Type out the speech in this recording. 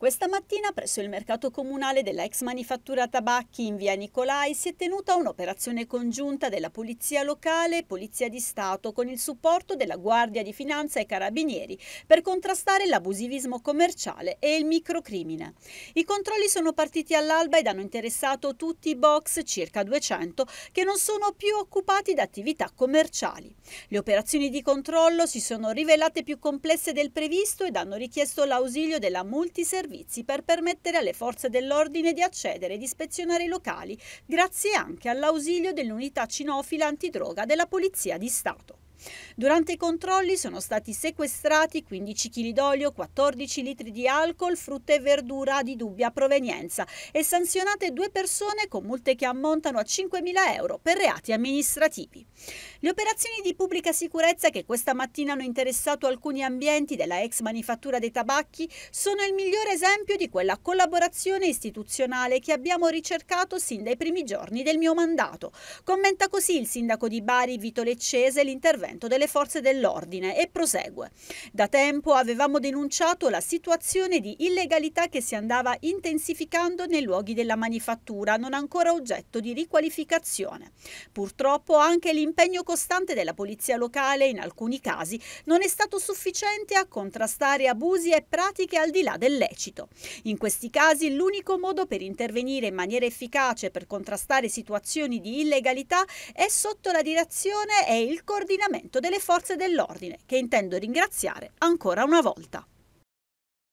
Questa mattina presso il mercato comunale della ex manifattura tabacchi in via Nicolai si è tenuta un'operazione congiunta della Polizia Locale e Polizia di Stato con il supporto della Guardia di Finanza e Carabinieri per contrastare l'abusivismo commerciale e il microcrimine. I controlli sono partiti all'alba ed hanno interessato tutti i box, circa 200, che non sono più occupati da attività commerciali. Le operazioni di controllo si sono rivelate più complesse del previsto ed hanno richiesto l'ausilio della multiservizio servizi per permettere alle forze dell'ordine di accedere ed ispezionare i locali, grazie anche all'ausilio dell'unità cinofila antidroga della Polizia di Stato. Durante i controlli sono stati sequestrati 15 kg d'olio, 14 litri di alcol, frutta e verdura di dubbia provenienza e sanzionate due persone con multe che ammontano a 5.000 euro per reati amministrativi. Le operazioni di pubblica sicurezza che questa mattina hanno interessato alcuni ambienti della ex manifattura dei tabacchi sono il migliore esempio di quella collaborazione istituzionale che abbiamo ricercato sin dai primi giorni del mio mandato. Commenta così il sindaco di Bari Vito Leccese l'intervento intervento delle forze dell'ordine e prosegue. Da tempo avevamo denunciato la situazione di illegalità che si andava intensificando nei luoghi della manifattura, non ancora oggetto di riqualificazione. Purtroppo anche l'impegno costante della polizia locale in alcuni casi non è stato sufficiente a contrastare abusi e pratiche al di là del lecito. In questi casi l'unico modo per intervenire in maniera efficace per contrastare situazioni di illegalità è sotto la direzione e il coordinamento comportamento delle forze dell'ordine, che intendo ringraziare ancora una volta.